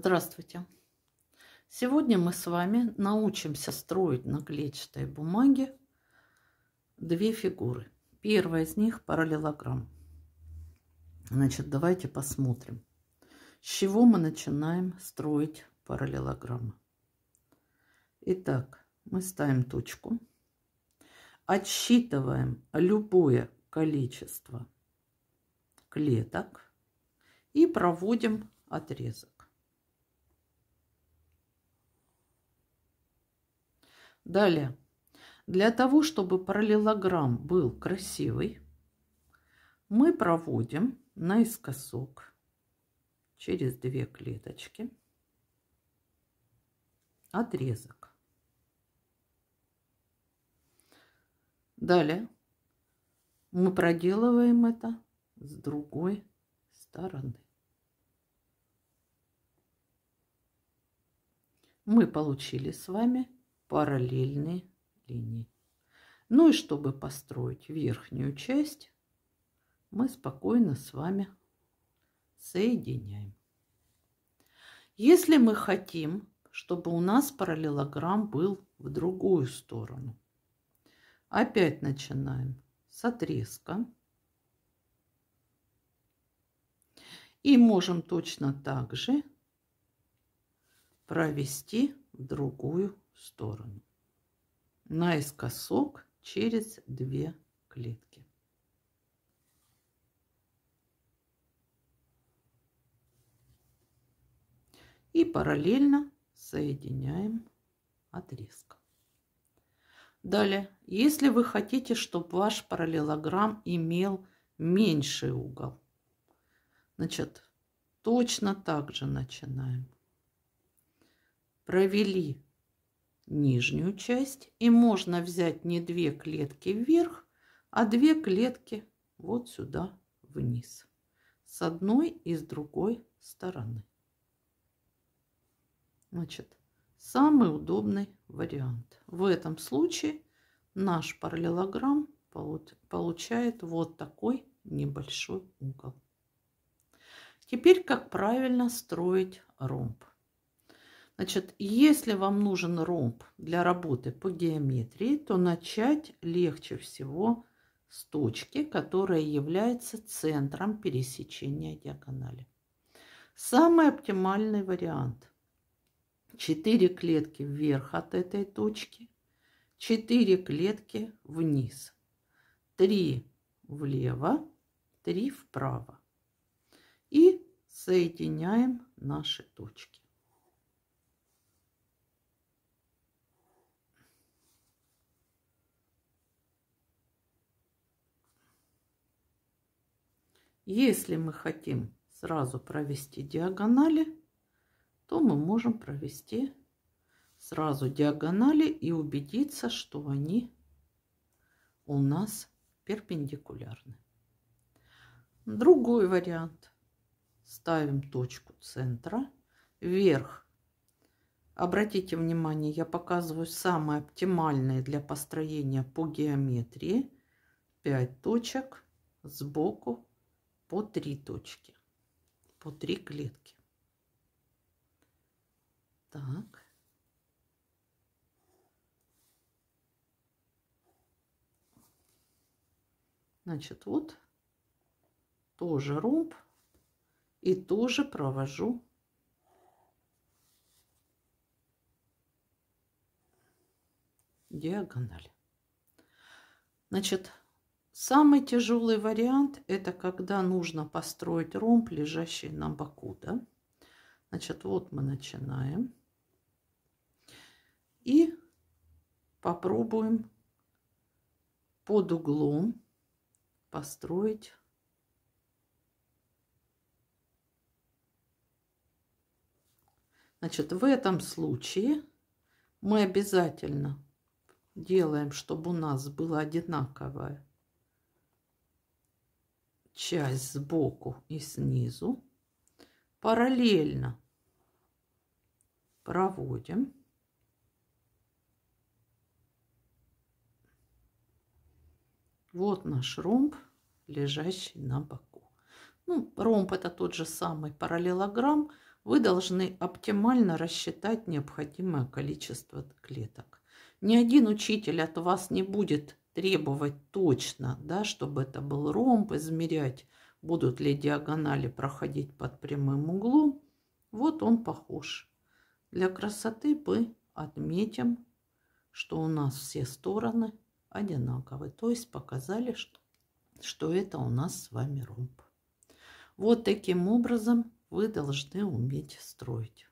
Здравствуйте! Сегодня мы с вами научимся строить на клетчатой бумаге две фигуры. Первая из них параллелограмм. Значит, давайте посмотрим, с чего мы начинаем строить параллелограммы. Итак, мы ставим точку, отсчитываем любое количество клеток и проводим отрезок. Далее. Для того, чтобы параллелограмм был красивый, мы проводим наискосок через две клеточки отрезок. Далее мы проделываем это с другой стороны. Мы получили с вами параллельные линии. Ну и чтобы построить верхнюю часть, мы спокойно с вами соединяем. Если мы хотим, чтобы у нас параллелограмм был в другую сторону, опять начинаем с отрезка. И можем точно так же провести в другую сторону. Наискосок через две клетки. И параллельно соединяем отрезком. Далее, если вы хотите, чтобы ваш параллелограмм имел меньший угол, значит, точно так же начинаем. Провели нижнюю часть. И можно взять не две клетки вверх, а две клетки вот сюда вниз. С одной и с другой стороны. Значит, самый удобный вариант. В этом случае наш параллелограмм получает вот такой небольшой угол. Теперь как правильно строить ромб. Значит, если вам нужен ромб для работы по геометрии, то начать легче всего с точки, которая является центром пересечения диагонали. Самый оптимальный вариант. четыре клетки вверх от этой точки, четыре клетки вниз, три влево, три вправо. И соединяем наши точки. Если мы хотим сразу провести диагонали, то мы можем провести сразу диагонали и убедиться, что они у нас перпендикулярны. Другой вариант. Ставим точку центра вверх. Обратите внимание, я показываю самые оптимальные для построения по геометрии. 5 точек сбоку по три точки, по три клетки. Так. Значит, вот тоже ромб и тоже провожу диагональ. Значит, Самый тяжелый вариант – это когда нужно построить ромб, лежащий на боку. Да? Значит, вот мы начинаем. И попробуем под углом построить Значит, в этом случае мы обязательно делаем, чтобы у нас было одинаковое часть сбоку и снизу. Параллельно проводим. Вот наш ромб, лежащий на боку. Ну, ромб это тот же самый параллелограмм. Вы должны оптимально рассчитать необходимое количество клеток. Ни один учитель от вас не будет требовать точно, да, чтобы это был ромб, измерять, будут ли диагонали проходить под прямым углом. Вот он похож. Для красоты мы отметим, что у нас все стороны одинаковые, То есть показали, что, что это у нас с вами ромб. Вот таким образом вы должны уметь строить.